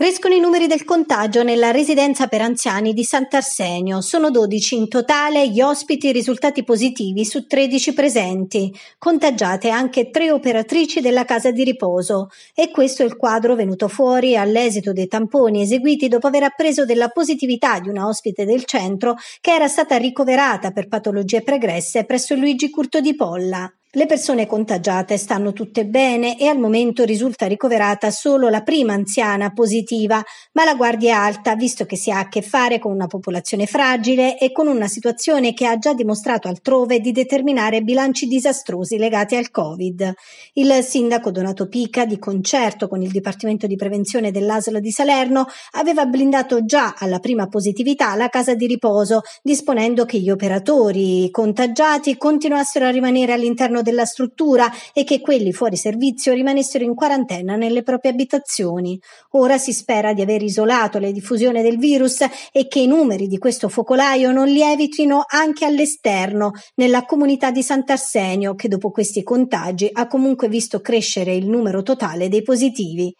Crescono i numeri del contagio nella residenza per anziani di Sant'Arsenio. Sono 12 in totale gli ospiti risultati positivi su 13 presenti. Contagiate anche tre operatrici della casa di riposo. E questo è il quadro venuto fuori all'esito dei tamponi eseguiti dopo aver appreso della positività di una ospite del centro che era stata ricoverata per patologie pregresse presso Luigi Curto di Polla. Le persone contagiate stanno tutte bene e al momento risulta ricoverata solo la prima anziana positiva, ma la guardia è alta visto che si ha a che fare con una popolazione fragile e con una situazione che ha già dimostrato altrove di determinare bilanci disastrosi legati al Covid. Il sindaco Donato Pica, di concerto con il Dipartimento di Prevenzione dell'Aslo di Salerno, aveva blindato già alla prima positività la casa di riposo, disponendo che gli operatori contagiati continuassero a rimanere all'interno all'interno della struttura e che quelli fuori servizio rimanessero in quarantena nelle proprie abitazioni. Ora si spera di aver isolato la diffusione del virus e che i numeri di questo focolaio non lievitino anche all'esterno, nella comunità di Sant'Arsenio, che dopo questi contagi ha comunque visto crescere il numero totale dei positivi.